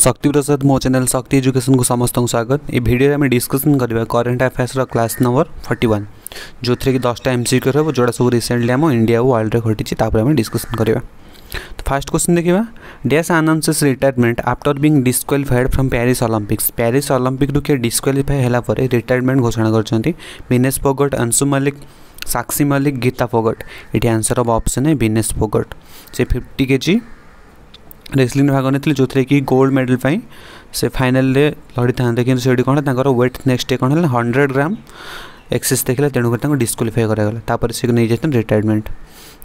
शक्ति प्रसाद मो चैनल शक्ति एजुकेशन को समस्त स्वागत ये भिडियो आम डिस्कसन करवा current affairs class number forty one जो थी कि दसटा एम सिक्यू रोब जोड़ा सब रिसेंटली आम इंडिया वर्ल्ड में घटी आम डिस्कसन करवा तो फास्ट क्वेश्चन देखा dash announces retirement after being disqualified from Paris Olympics Paris Olympic किए डिस्क्वालीफाई होगापर रिटायरमेंट घोषणा करते विनेश फोगट अंशु मल्लिक साक्षी मल्लिक गीता फोगट ये आंसर हम ऑप्शन है विनेश फोगट से फिफ्टी के जी रेसलींग भाग नहीं जो थे कि गोल्ड मेडल पर से फाइनाल लड़ी था कि कौन है वेट नेक्स्ट डे कौन है हंड्रेड ग्राम एक्सेस देखे तेणुक डिस्कालीफाए करापर से नहीं जाते हैं रिटायरमेंट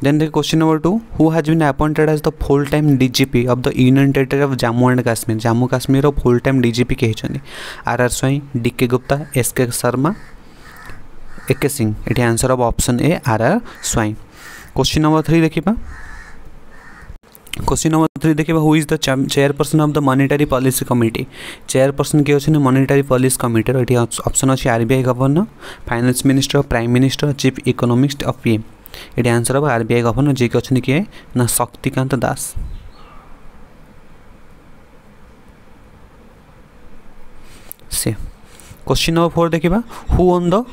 देन देखिए question number two who has been appointed as the full time DGP of the union territory of Jammu and Kashmir Jammu Kashmir full time DGP जिपी कहते R R Swain D K Gupta S K Sharma A K Singh ये answer हम option A R R Swain question number three देखा question number three देखा who is the chairperson of the monetary policy committee chairperson किए अच्छे monetary policy committee ये option अच्छे RBI governor finance minister prime minister chief economics of PM ये answer हम RBI governor जी के अच्छे किए ना शक्तिकांत दास से क्वेश्चन नंबर फोर देखा हु ऑन द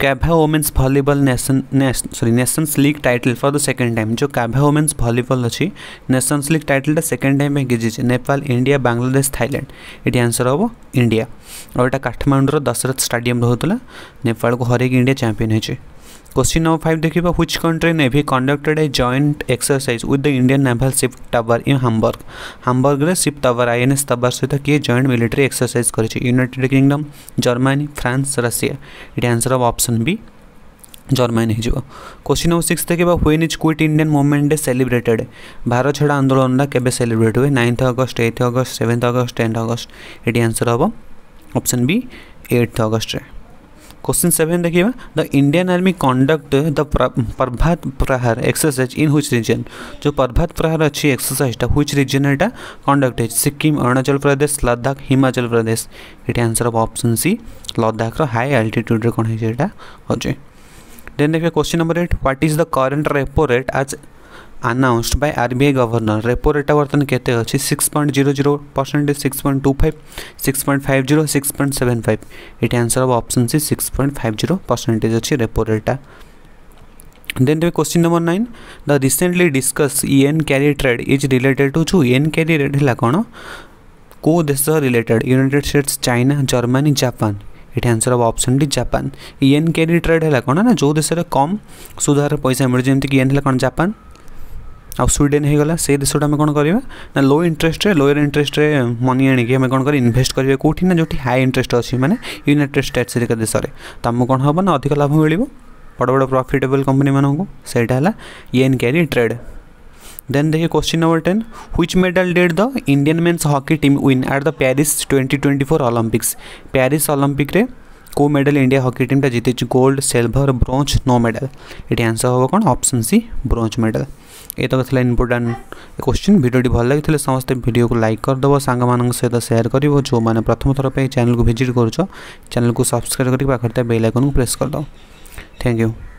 कैबा women's volleyball sorry sorry nations league title for the second time जो कैबा वोमेन्स भलिबल अच्छी नेशंस लीग टाइटलटा सेकेंड टाइम गिजिचे नेपाल इंडिया बांग्लादेश थाइलैंड ये आंसर हम इंडिया और यहाँ काठमांडूर दशरथ स्टाडियम रोला नेपाल को हर इंडिया चैंपियन होती Question number 5 देखिबा which country navy conducted a joint exercise with the Indian naval ship tower in Hamburg Hamburg रे ship tower INS tower सहित किए joint military exercise करिछि United Kingdom Germany France Russia इट answer of option B Germany হয়ে question number six থেকে বা when is quit Indian movement day celebrated Bharat ছাড়া আন্দোলনটা কেবে সেলিব্রেট হুয়ে ninth August eighth August seventh August tenth August এটি আনসর হব অপশন বি এইট অগস্টে क्वेश्चन सेवन देखिएगा the Indian army conduct the Prabhat Prahar exercise इन हुई रिजन जो प्रभात प्रहार अच्छी एक्सरसाइजा हुई रिजन यहाँ कंडक्ट है सिक्किम अरुणाचल प्रदेश लद्दाख हिमाचल प्रदेश ये आंसर हम ऑप्शन सी लद्दाख्र हाई आल्टिट्यूड्रे कौन है देन देखिए question number eight what is the current repo rate आज announced by RBI governor repo rate बर्तन के six point zero zero percent six point two five six point five zero six point seven five इटे answer हम option C six point five zero percentage अच्छे repo रेटा then देवे question number nine the recently discussed yen carry trade is related to जो yen carry rate है कौन को देश related United States China Germany Japan ये आंसर हम option D Japan yen carry trade है कौन ना जो देश में कम सुधार पैसा मिले जमीक इएन है कौन जापान आ स्वीडेन होगा से देशा कौन करवा ना low interest lower interest money आने की कौन कर इनभेस्ट करेंगे कौटी ना जो हाई इंटरेस्ट अच्छी मैंने यूनिटेड स्टेट्स देश में तो आम कौन हम ना अधिक लाभ मिल बड़ बड़ प्रफिटेबल कंपनी मानक येन क्यारि ट्रेड देन देखिए question number ten which medal did the Indian men's hockey team win at the Paris twenty twenty four Olympics Paris ओलंपिक्रे କେଉଁ ମେଡ଼ାଲ ଇଣ୍ଡିଆ ହକି ଟିମ୍ଟା ଜିତିଛି gold silver bronze no medal ଏଠି answer ହେବ କ'ଣ option C bronze medal ଏତକ ଥିଲା important question ଭିଡ଼ିଓଟି ଭଲ ଲାଗିଥିଲେ ସମସ୍ତେ ଭିଡ଼ିଓକୁ ଲାଇକ୍ କରିଦେବ ସାଙ୍ଗମାନଙ୍କ ସହିତ ସେୟାର କରିବ ଯେଉଁମାନେ ପ୍ରଥମ ଥର ପାଇଁ ଚ୍ୟାନେଲକୁ ଭିଜିଟ୍ କରୁଛ ଚ୍ୟାନେଲକୁ ସବସ୍କ୍ରାଇବ୍ କରିକି ପାଖରେ ତା ବେଲ୍ ଆଇକନ୍କୁ ପ୍ରେସ୍ କରିଦେବ ଥ୍ୟାଙ୍କ ୟୁ